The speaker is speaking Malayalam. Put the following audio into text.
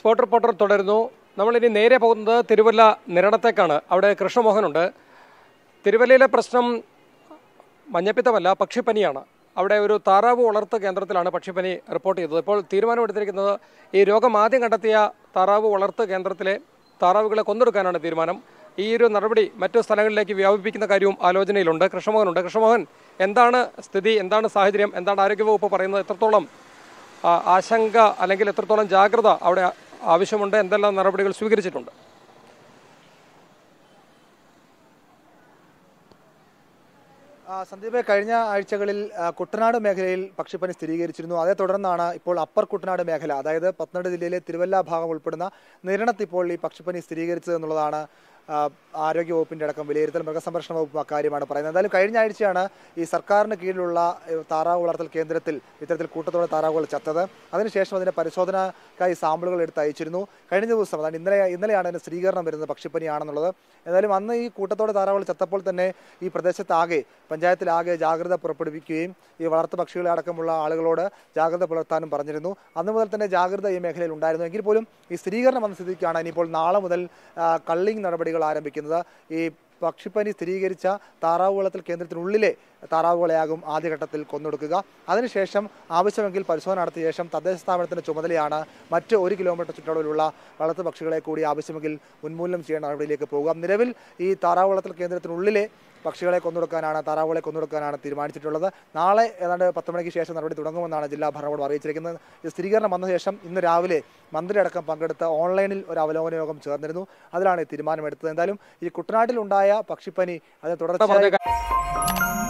സ്പോട്ട് റിപ്പോർട്ടർ തുടരുന്നു നമ്മളിനി നേരെ പോകുന്നത് തിരുവല്ല നിരണത്തേക്കാണ് അവിടെ കൃഷ്ണമോഹനുണ്ട് തിരുവല്ലയിലെ പ്രശ്നം മഞ്ഞപ്പിത്തമല്ല പക്ഷിപ്പനിയാണ് അവിടെ ഒരു താറാവ് വളർത്ത് കേന്ദ്രത്തിലാണ് പക്ഷിപ്പനി റിപ്പോർട്ട് ചെയ്തത് ഇപ്പോൾ തീരുമാനമെടുത്തിരിക്കുന്നത് ഈ രോഗം ആദ്യം കണ്ടെത്തിയ താറാവ് വളർത്ത് കേന്ദ്രത്തിലെ താറാവുകളെ കൊന്നെടുക്കാനാണ് തീരുമാനം ഈ ഒരു നടപടി മറ്റു സ്ഥലങ്ങളിലേക്ക് വ്യാപിപ്പിക്കുന്ന കാര്യവും ആലോചനയിലുണ്ട് കൃഷ്ണമോഹനുണ്ട് കൃഷ്ണമോഹൻ എന്താണ് സ്ഥിതി എന്താണ് സാഹചര്യം എന്താണ് ആരോഗ്യവകുപ്പ് പറയുന്നത് എത്രത്തോളം ആശങ്ക അല്ലെങ്കിൽ എത്രത്തോളം ജാഗ്രത അവിടെ ആവശ്യമുണ്ട് എന്തെല്ലാം നടപടികൾ സ്വീകരിച്ചിട്ടുണ്ട് സന്ദീപ് കഴിഞ്ഞ ആഴ്ചകളിൽ കുട്ടനാട് മേഖലയിൽ പക്ഷിപ്പനി സ്ഥിരീകരിച്ചിരുന്നു അതേ തുടർന്നാണ് ഇപ്പോൾ അപ്പർ കുട്ടനാട് മേഖല അതായത് പത്തനാട് ജില്ലയിലെ തിരുവല്ല ഭാഗം ഉൾപ്പെടുന്ന നിരണത്തിപ്പോൾ ഈ പക്ഷിപ്പനി സ്ഥിരീകരിച്ചത് എന്നുള്ളതാണ് ആരോഗ്യ അടക്കം വിലയിരുത്തൽ മൃഗസംരക്ഷണ വകുപ്പ് അക്കാര്യമാണ് പറയുന്നത് എന്തായാലും കഴിഞ്ഞ ആഴ്ചയാണ് ഈ സർക്കാരിന് കീഴിലുള്ള താറാവ് വളർത്തൽ കേന്ദ്രത്തിൽ ഇത്തരത്തിൽ കൂട്ടത്തോടെ താറാവുകൾ ചത്തത് അതിനുശേഷം അതിൻ്റെ പരിശോധനക്കായി സാമ്പിളുകൾ എടുത്ത് അയച്ചിരുന്നു കഴിഞ്ഞ ദിവസം അതായത് ഇന്നലെ ഇന്നലെയാണ് അതിൻ്റെ സ്ഥിരീകരണം വരുന്നത് പക്ഷിപ്പനിയാണെന്നുള്ളത് എന്തായാലും അന്ന് ഈ കൂട്ടത്തോടെ താറാവുകൾ ചത്തപ്പോൾ തന്നെ ഈ പ്രദേശത്താകെ പഞ്ചായത്തിലാകെ ജാഗ്രത പുറപ്പെടുവിക്കുകയും ഈ വളർത്തു പക്ഷികളെ അടക്കമുള്ള ആളുകളോട് ജാഗ്രത പുലർത്താനും പറഞ്ഞിരുന്നു അന്ന് മുതൽ തന്നെ ജാഗ്രത ഈ മേഖലയിൽ ഉണ്ടായിരുന്നു എങ്കിൽ പോലും ഈ സ്ഥിരീകരണം വന്ന സ്ഥിതിക്കാണ് ഇനിയിപ്പോൾ നാളെ മുതൽ കള്ളിങ് നടപടികൾ ആരംഭിക്കുന്നത് ഈ പക്ഷിപ്പനി സ്ഥിരീകരിച്ച താറാവ് വളർത്തൽ കേന്ദ്രത്തിനുള്ളിലെ താറാവുകളെയാകും ആദ്യഘട്ടത്തിൽ കൊന്നൊടുക്കുക അതിനുശേഷം ആവശ്യമെങ്കിൽ പരിശോധന നടത്തിയ ശേഷം തദ്ദേശ സ്ഥാപനത്തിൻ്റെ ചുമതലയാണ് മറ്റ് ഒരു കിലോമീറ്റർ ചുറ്റളവിലുള്ള വളർത്തു പക്ഷികളെ കൂടി ആവശ്യമെങ്കിൽ ഉന്മൂലനം ചെയ്യേണ്ട നടപടിയിലേക്ക് പോകാം നിലവിൽ ഈ താറാവ് വളർത്തൽ കേന്ദ്രത്തിനുള്ളിലെ പക്ഷികളെ കൊന്നൊടുക്കാനാണ് താറാവുകളെ കൊന്നൊടുക്കാനാണ് തീരുമാനിച്ചിട്ടുള്ളത് നാളെ ഏതാണ്ട് പത്ത് മണിക്ക് ശേഷം നടപടി തുടങ്ങുമെന്നാണ് ജില്ലാ ഭരണകൂടം അറിയിച്ചിരിക്കുന്നത് ഇത് സ്ഥിരീകരണം വന്ന ശേഷം ഇന്ന് രാവിലെ മന്ത്രിയടക്കം പങ്കെടുത്ത ഓൺലൈനിൽ ഒരു അവലോകന യോഗം ചേർന്നിരുന്നു അതിലാണ് ഈ തീരുമാനമെടുത്തത് എന്തായാലും ഈ കുട്ടനാട്ടിലുണ്ടായ പക്ഷിപ്പനി അതിനെ തുടർച്ചയായി